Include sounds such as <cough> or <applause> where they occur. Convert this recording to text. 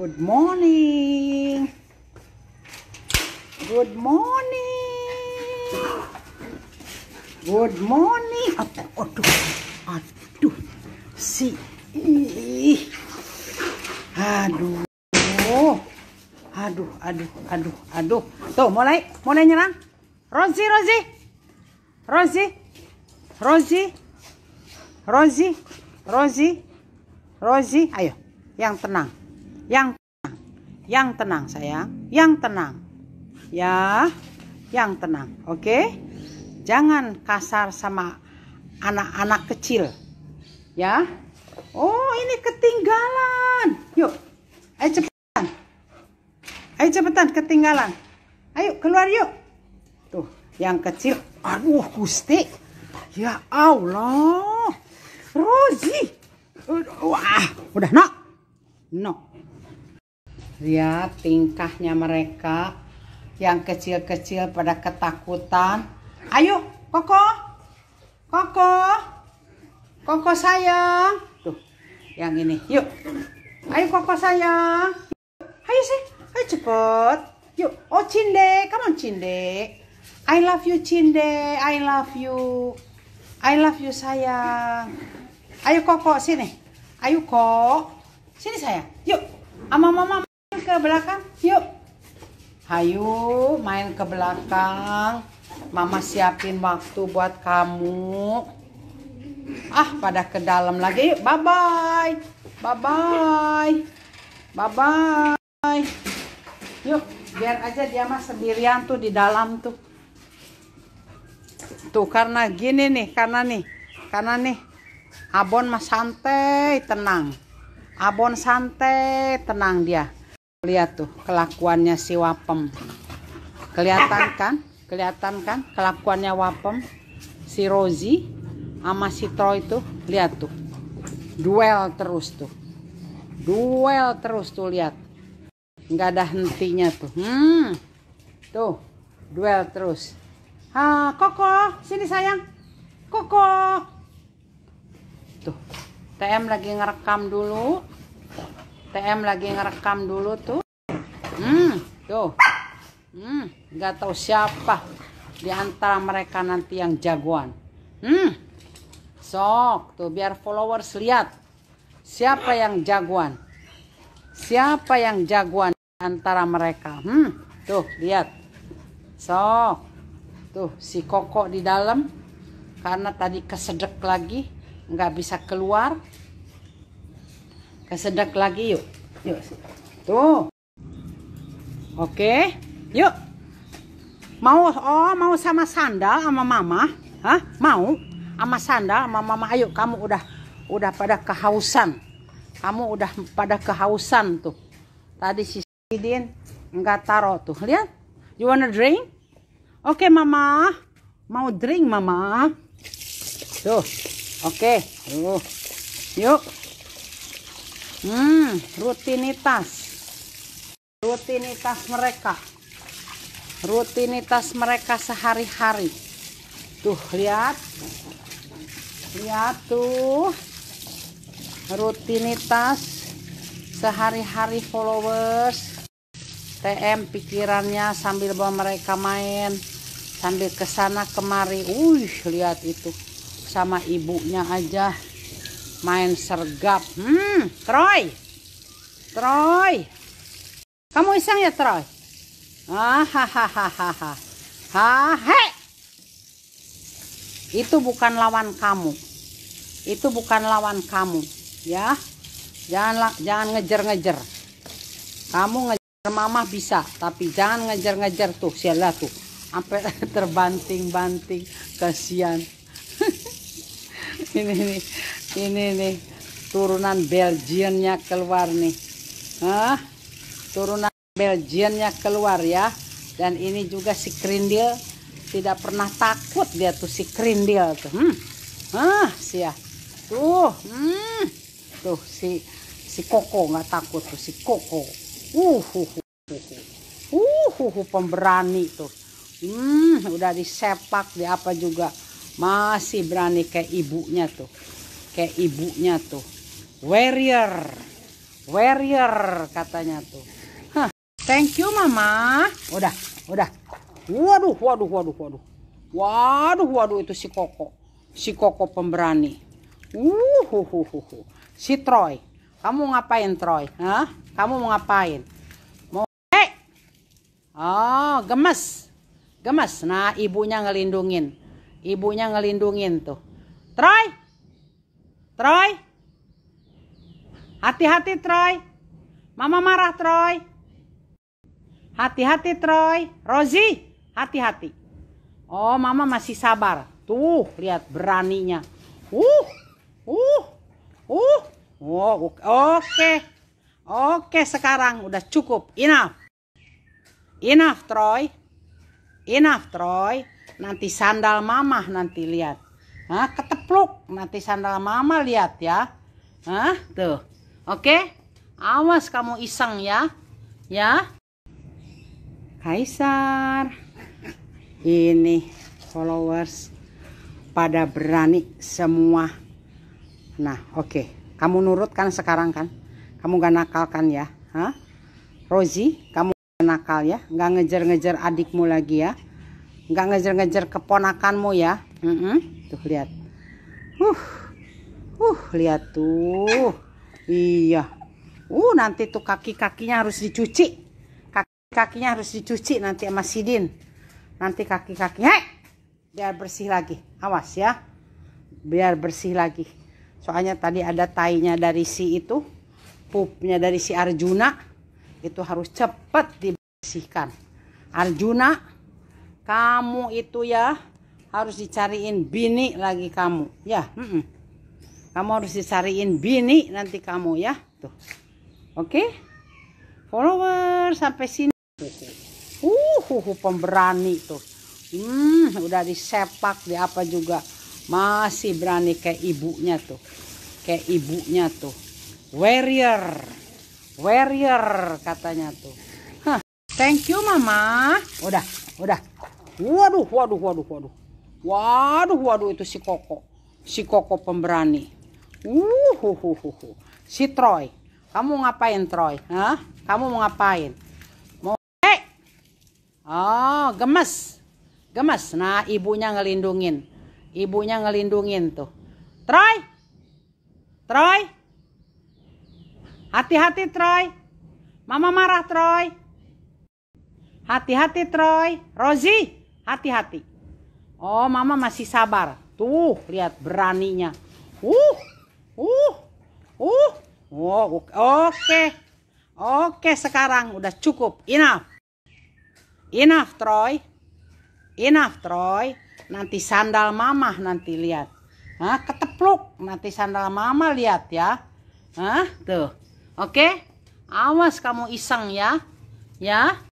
Good morning. Good morning. Good morning. Apa? Aduh, aduh. Si. Ih. Aduh. Aduh, aduh, aduh, aduh. Tuh, mulai, mulai nyerang. Rosie, Rosie. Rosie. Rosie. Rosie. Rosie. Rosie. Ayo, yang tenang yang tenang, yang tenang sayang, yang tenang, ya, yang tenang, oke? Jangan kasar sama anak-anak kecil, ya. Oh ini ketinggalan, yuk, ayo cepetan, ayo cepetan ketinggalan, ayo keluar yuk. Tuh, yang kecil, aduh gusti, ya Allah, Rosie, wah, udah nak, nak lihat ya, tingkahnya mereka yang kecil-kecil pada ketakutan ayo koko koko koko sayang tuh yang ini yuk ayo koko sayang ayo sih ayo cepet yuk oh cinde kamu cinde I love you cinde I love you I love you sayang ayo koko sini ayo kok sini saya. yuk ama mama ke belakang, yuk. Hayu, main ke belakang. Mama siapin waktu buat kamu. Ah, pada ke dalam lagi. bye-bye. Bye-bye. Bye-bye. Yuk, biar aja dia mah sendirian tuh di dalam tuh. Tuh, karena gini nih, karena nih. Karena nih, abon mas santai, tenang. Abon santai, tenang dia. Lihat tuh kelakuannya si Wapem. Kelihatan kan? Kelihatan kan kelakuannya Wapem? Si Rozi, sama si Troy tuh. Lihat tuh. Duel terus tuh. Duel terus tuh lihat. Nggak ada hentinya tuh. Hmm. Tuh. Duel terus. Ha, Koko, sini sayang. Koko. Tuh. TM lagi ngerekam dulu. TM lagi ngerekam dulu tuh hmm tuh hmm nggak tahu siapa di antara mereka nanti yang jagoan hmm sok tuh biar followers lihat siapa yang jagoan siapa yang jagoan di antara mereka hmm tuh lihat sok tuh si koko di dalam karena tadi kesedek lagi nggak bisa keluar kesedak lagi yuk yuk tuh oke yuk mau oh mau sama sandal sama mama Hah? mau sama sandal sama mama ayo kamu udah udah pada kehausan kamu udah pada kehausan tuh tadi si Sidin nggak taruh tuh lihat you wanna drink oke okay, mama mau drink mama tuh oke okay. yuk Hmm, rutinitas. Rutinitas mereka. Rutinitas mereka sehari-hari. Tuh, lihat. Lihat tuh. Rutinitas sehari-hari followers. TM pikirannya sambil bawa mereka main, sambil kesana kemari. Wih, lihat itu. Sama ibunya aja main sergap. Hmm, Troy. Troy. Kamu iseng ya, Troy? Ah, ha, Itu bukan lawan kamu. Itu bukan lawan kamu, ya. Jangan jangan ngejer-ngejer. Kamu ngejar mama bisa, tapi jangan ngejar-ngejar tuh, sial tuh. Sampai <laughs> terbanting-banting, kasihan. <laughs> ini nih ini nih turunan Belgiannya keluar nih Hah? turunan Belgiannya keluar ya dan ini juga si kerindil tidak pernah takut dia tuh si kerindil tuh hmm. ah sia ya. tuh hmm. tuh si si koko nggak takut tuh si koko uh uh uh uh, uh, uh pemberani tuh hmm udah disepak di apa juga masih berani kayak ibunya tuh kayak ibunya tuh warrior warrior katanya tuh Hah. thank you mama udah udah waduh waduh waduh waduh waduh waduh itu si koko si koko pemberani uh si Troy kamu ngapain Troy Hah? kamu mau ngapain mau hey! oh gemes gemes nah ibunya ngelindungin ibunya ngelindungin tuh Troy Troy. Hati-hati Troy. Mama marah Troy. Hati-hati Troy. Rosie, hati-hati. Oh, mama masih sabar. Tuh, lihat beraninya. Uh, uh, uh. Oh, oke. Oke, okay, sekarang udah cukup. Enough. Enough, Troy. Enough, Troy. Nanti sandal Mama nanti lihat. Hah, ketepluk. Nanti sandal mama lihat ya. Hah, tuh. Oke? Awas kamu iseng ya. Ya. Kaisar. Ini followers pada berani semua. Nah, oke. Kamu nurut kan sekarang kan? Kamu gak nakal kan ya? Hah? Rozi, kamu gak nakal ya? Gak ngejar-ngejar adikmu lagi ya? Gak ngejar-ngejar keponakanmu ya? Mm -hmm. tuh lihat uh uh lihat tuh iya uh nanti tuh kaki kakinya harus dicuci kaki kakinya harus dicuci nanti sama sidin nanti kaki kakinya biar bersih lagi awas ya biar bersih lagi soalnya tadi ada tainya dari si itu pupnya dari si Arjuna itu harus cepet dibersihkan Arjuna kamu itu ya harus dicariin bini lagi kamu ya mm -mm. kamu harus dicariin bini nanti kamu ya tuh oke okay? follower sampai sini uh, pemberani tuh hmm, udah disepak di apa juga masih berani kayak ibunya tuh kayak ibunya tuh warrior warrior katanya tuh huh. thank you mama udah udah waduh waduh waduh waduh Waduh, waduh itu si Koko. Si Koko pemberani. Uh, Si Troy. Kamu ngapain Troy? Hah? Kamu mau ngapain? Mau eh? Oh, gemes. Gemes. Nah, ibunya ngelindungin. Ibunya ngelindungin tuh. Troy. Troy. Hati-hati Troy. Mama marah Troy. Hati-hati Troy. Rosie, hati-hati. Oh, mama masih sabar. Tuh, lihat beraninya. Uh, uh, uh. Oh, oke. Okay. Oke, sekarang udah cukup. Enough. Enough, Troy. Enough, Troy. Nanti sandal mama nanti lihat. Hah, ketepluk. Nanti sandal mama lihat ya. Hah, tuh. Oke. Awas kamu iseng ya. Ya.